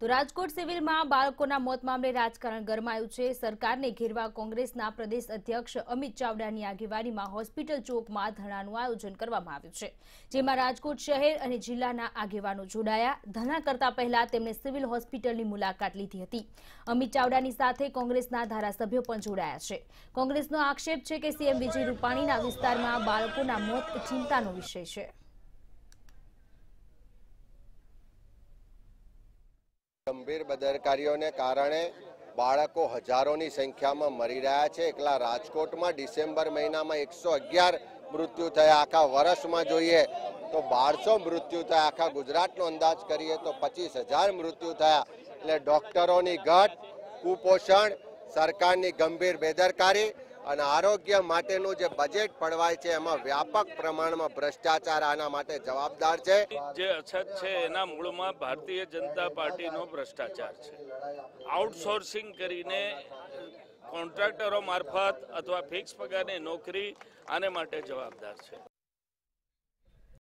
તો રાજકોટ સિવિલમાં બાળકોના મોત મામલે રાજકારણ ગરમાયું છે સરકારને ઘેરવા કોંગ્રેસના પ્રદેશ અધ્યક્ષ અમિત ચાવડાની આગેવાનીમાં હોસ્પિટલ ચોકમાં ધરણાનું આયોજન કરવામાં આવ્યું છે જેમાં રાજકોટ શહેર અને જિલ્લાના આગેવાનો જોડાયા ધરણા કરતા પહેલા તેમણે સિવિલ હોસ્પિટલની મુલાકાત લીધી હતી અમિત ચાવડાની સાથે કોંગ્રેસના ધારાસભ્યો પણ જોડાયા છે કોંગ્રેસનો આક્ષેપ છે કે સીએમ વિજય રૂપાણીના વિસ્તારમાં બાળકોના મોત ચિંતાનો વિષય છે ગંભીર બદરકારીઓને કારણે બાળકો હજારોની સંખ્યામાં મરી રહ્યા છે એકલા રાજકોટમાં ડિસેમ્બર મહિનામાં એકસો અગિયાર મૃત્યુ થયા આખા વર્ષમાં જોઈએ તો બારસો મૃત્યુ થયા આખા ગુજરાતનો અંદાજ કરીએ તો પચીસ હજાર મૃત્યુ થયા એટલે ડૉક્ટરોની ઘટ કુપોષણ સરકારની ગંભીર બેદરકારી અને આરોગ્ય માટેનું જે બજેટ પડવાય છે એમાં વ્યાપક પ્રમાણમાં ભ્રષ્ટાચાર આના માટે જવાબદાર છે જે અછત છે એના મૂળમાં ભારતીય જનતા પાર્ટીનો ભ્રષ્ટાચાર છે આઉટસોર્સિંગ કરીને કોન્ટ્રાક્ટરો મારફત અથવા ફિક્સ પગારની નોકરી આને માટે જવાબદાર છે